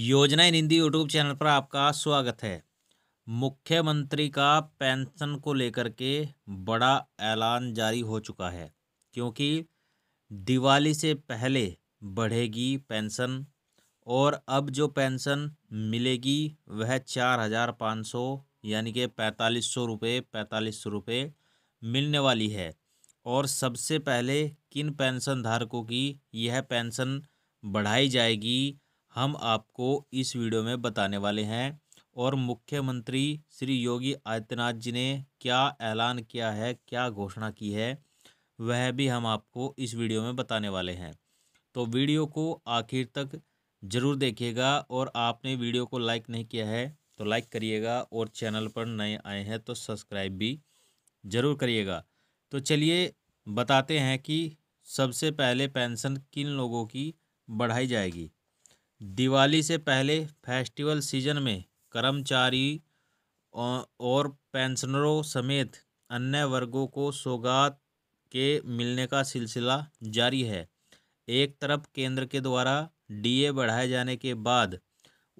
योजना इन Hindi YouTube channel पर आपका स्वागत है मुख्यमंत्री का पेंशन को लेकर के बड़ा ऐलान जारी हो चुका है क्योंकि दिवाली से पहले बढ़ेगी पेंशन और अब जो पेंशन मिलेगी वह चार हज़ार पाँच सौ यानी कि पैंतालीस सौ रुपये पैंतालीस सौ रुपये मिलने वाली है और सबसे पहले किन पेंशन धारकों की यह पेंशन बढ़ाई जाएगी हम आपको इस वीडियो में बताने वाले हैं और मुख्यमंत्री श्री योगी आदित्यनाथ जी ने क्या ऐलान किया है क्या घोषणा की है वह भी हम आपको इस वीडियो में बताने वाले हैं तो वीडियो को आखिर तक ज़रूर देखिएगा और आपने वीडियो को लाइक नहीं किया है तो लाइक करिएगा और चैनल पर नए आए हैं तो सब्सक्राइब भी ज़रूर करिएगा तो चलिए बताते हैं कि सबसे पहले पेंशन किन लोगों की बढ़ाई जाएगी दिवाली से पहले फेस्टिवल सीजन में कर्मचारी और पेंशनरों समेत अन्य वर्गों को सौगात के मिलने का सिलसिला जारी है एक तरफ केंद्र के द्वारा डीए बढ़ाए जाने के बाद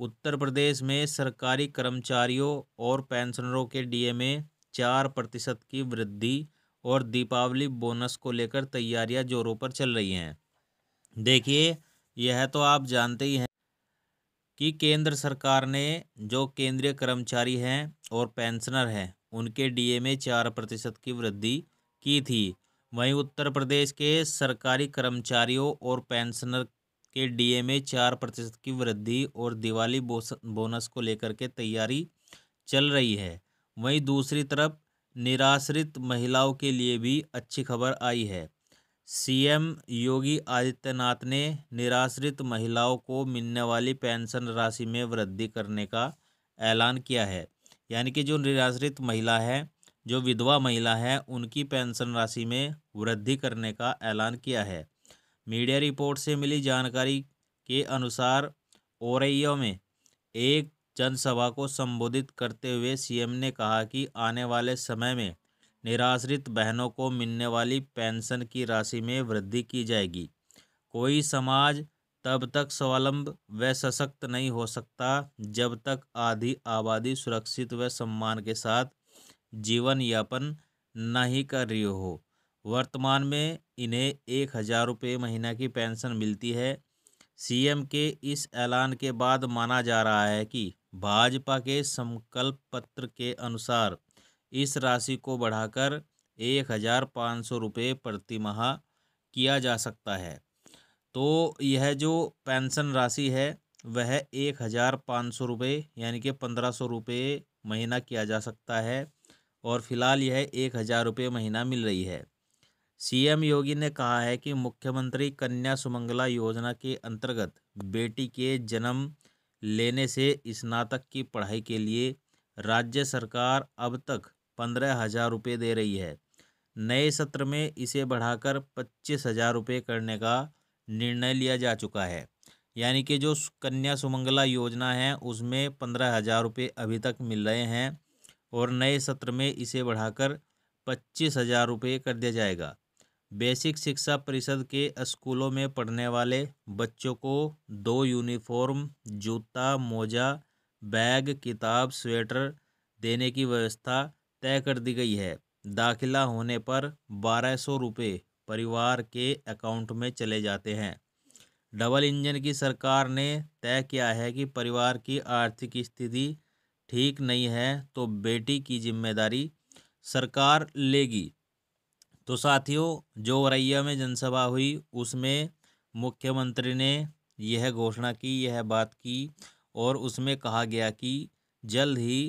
उत्तर प्रदेश में सरकारी कर्मचारियों और पेंशनरों के डीए में चार प्रतिशत की वृद्धि और दीपावली बोनस को लेकर तैयारियां जोरों पर चल रही हैं देखिए यह तो आप जानते ही हैं कि केंद्र सरकार ने जो केंद्रीय कर्मचारी हैं और पेंशनर हैं उनके डीए में चार प्रतिशत की वृद्धि की थी वहीं उत्तर प्रदेश के सरकारी कर्मचारियों और पेंशनर के डीए में चार प्रतिशत की वृद्धि और दिवाली बोनस को लेकर के तैयारी चल रही है वहीं दूसरी तरफ निराश्रित महिलाओं के लिए भी अच्छी खबर आई है सीएम योगी आदित्यनाथ ने निराश्रित महिलाओं को मिलने वाली पेंशन राशि में वृद्धि करने का ऐलान किया है यानी कि जो निराश्रित महिला है जो विधवा महिला है उनकी पेंशन राशि में वृद्धि करने का ऐलान किया है मीडिया रिपोर्ट से मिली जानकारी के अनुसार ओरैयो में एक जनसभा को संबोधित करते हुए सीएम ने कहा कि आने वाले समय में निराश्रित बहनों को मिलने वाली पेंशन की राशि में वृद्धि की जाएगी कोई समाज तब तक स्वलंब व सशक्त नहीं हो सकता जब तक आधी आबादी सुरक्षित व सम्मान के साथ जीवन यापन नहीं कर रही हो वर्तमान में इन्हें एक हज़ार रुपये महीना की पेंशन मिलती है सीएम के इस ऐलान के बाद माना जा रहा है कि भाजपा के संकल्प पत्र के अनुसार इस राशि को बढ़ाकर एक हज़ार पाँच सौ रुपये प्रति माह किया जा सकता है तो यह जो पेंशन राशि है वह एक हज़ार पाँच सौ रुपये यानी कि पंद्रह सौ रुपये महीना किया जा सकता है और फिलहाल यह एक हज़ार रुपये महीना मिल रही है सीएम योगी ने कहा है कि मुख्यमंत्री कन्या सुमंगला योजना के अंतर्गत बेटी के जन्म लेने से स्नातक की पढ़ाई के लिए राज्य सरकार अब तक पंद्रह हज़ार रुपये दे रही है नए सत्र में इसे बढ़ाकर पच्चीस हज़ार रुपये करने का निर्णय लिया जा चुका है यानी कि जो कन्या सुमंगला योजना है उसमें पंद्रह हज़ार रुपये अभी तक मिल रहे हैं और नए सत्र में इसे बढ़ाकर पच्चीस हज़ार रुपये कर दिया जाएगा बेसिक शिक्षा परिषद के स्कूलों में पढ़ने वाले बच्चों को दो यूनिफॉर्म जूता मोजा बैग किताब स्वेटर देने की व्यवस्था तय कर दी गई है दाखिला होने पर बारह सौ रुपये परिवार के अकाउंट में चले जाते हैं डबल इंजन की सरकार ने तय किया है कि परिवार की आर्थिक स्थिति ठीक नहीं है तो बेटी की जिम्मेदारी सरकार लेगी तो साथियों जो औरैया में जनसभा हुई उसमें मुख्यमंत्री ने यह घोषणा की यह बात की और उसमें कहा गया कि जल्द ही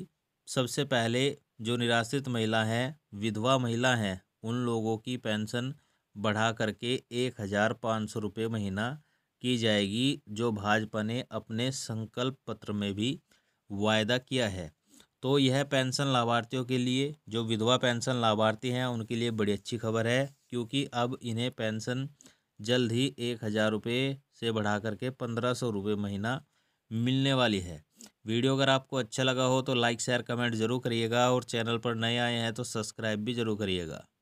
सबसे पहले जो निराश्रित महिला हैं विधवा महिला हैं उन लोगों की पेंशन बढ़ा करके एक हज़ार पाँच सौ रुपये महीना की जाएगी जो भाजपा ने अपने संकल्प पत्र में भी वायदा किया है तो यह पेंशन लाभार्थियों के लिए जो विधवा पेंशन लाभार्थी हैं उनके लिए बड़ी अच्छी खबर है क्योंकि अब इन्हें पेंशन जल्द ही एक हज़ार रुपये से बढ़ा करके पंद्रह सौ रुपये महीना मिलने वाली है वीडियो अगर आपको अच्छा लगा हो तो लाइक शेयर कमेंट जरूर करिएगा और चैनल पर नए आए हैं तो सब्सक्राइब भी जरूर करिएगा